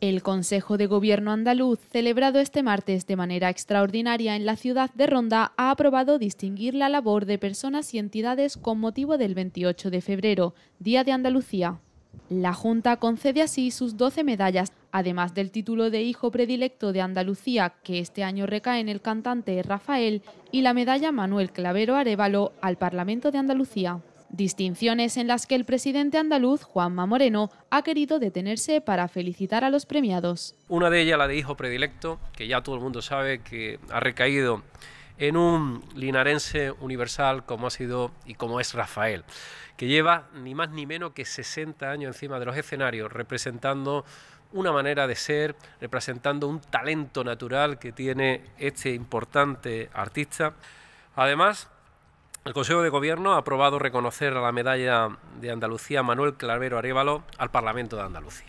El Consejo de Gobierno andaluz, celebrado este martes de manera extraordinaria en la ciudad de Ronda, ha aprobado distinguir la labor de personas y entidades con motivo del 28 de febrero, Día de Andalucía. La Junta concede así sus 12 medallas, además del título de Hijo Predilecto de Andalucía, que este año recae en el cantante Rafael, y la medalla Manuel Clavero Arevalo al Parlamento de Andalucía distinciones en las que el presidente andaluz, Juanma Moreno, ha querido detenerse para felicitar a los premiados. Una de ellas, la de hijo predilecto, que ya todo el mundo sabe que ha recaído en un linarense universal como ha sido y como es Rafael, que lleva ni más ni menos que 60 años encima de los escenarios representando una manera de ser, representando un talento natural que tiene este importante artista. Además, el Consejo de Gobierno ha aprobado reconocer a la medalla de Andalucía Manuel Clavero Arévalo al Parlamento de Andalucía.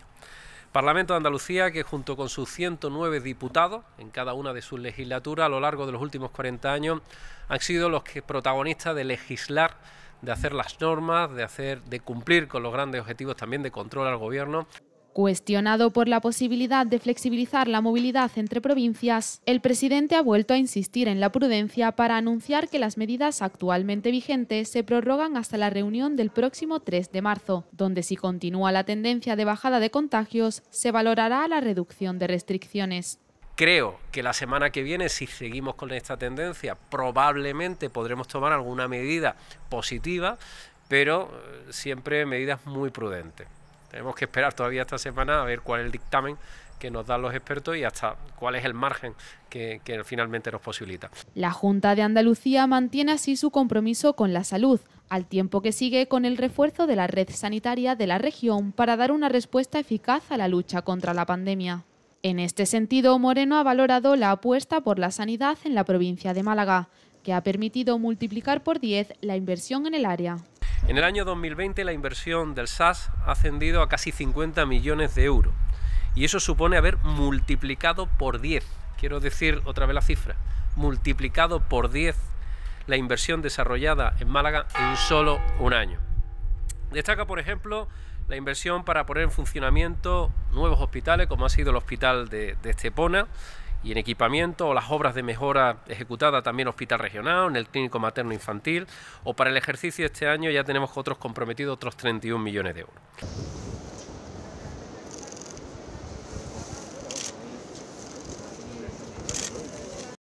Parlamento de Andalucía que junto con sus 109 diputados en cada una de sus legislaturas a lo largo de los últimos 40 años han sido los que protagonistas de legislar, de hacer las normas, de hacer de cumplir con los grandes objetivos también de control al gobierno. Cuestionado por la posibilidad de flexibilizar la movilidad entre provincias, el presidente ha vuelto a insistir en la prudencia para anunciar que las medidas actualmente vigentes se prorrogan hasta la reunión del próximo 3 de marzo, donde si continúa la tendencia de bajada de contagios, se valorará la reducción de restricciones. Creo que la semana que viene, si seguimos con esta tendencia, probablemente podremos tomar alguna medida positiva, pero eh, siempre medidas muy prudentes. Tenemos que esperar todavía esta semana a ver cuál es el dictamen que nos dan los expertos y hasta cuál es el margen que, finalmente nos posibilita. La Junta de Andalucía mantiene así su compromiso con la salud, al tiempo que sigue con el refuerzo de la red sanitaria de la región para dar una respuesta eficaz a la lucha contra la pandemia. En este sentido, Moreno ha valorado la apuesta por la sanidad en la provincia de Málaga, que ha permitido multiplicar por 10 la inversión en el área. En el año 2020 la inversión del SAS ha ascendido a casi 50 millones de euros y eso supone haber multiplicado por 10, quiero decir otra vez la cifra, multiplicado por 10 la inversión desarrollada en Málaga en solo un año. Destaca, por ejemplo, la inversión para poner en funcionamiento nuevos hospitales, como ha sido el hospital de, de Estepona, y en equipamiento o las obras de mejora ejecutada también Hospital Regional, en el Clínico Materno Infantil o para el ejercicio este año ya tenemos otros comprometidos otros 31 millones de euros.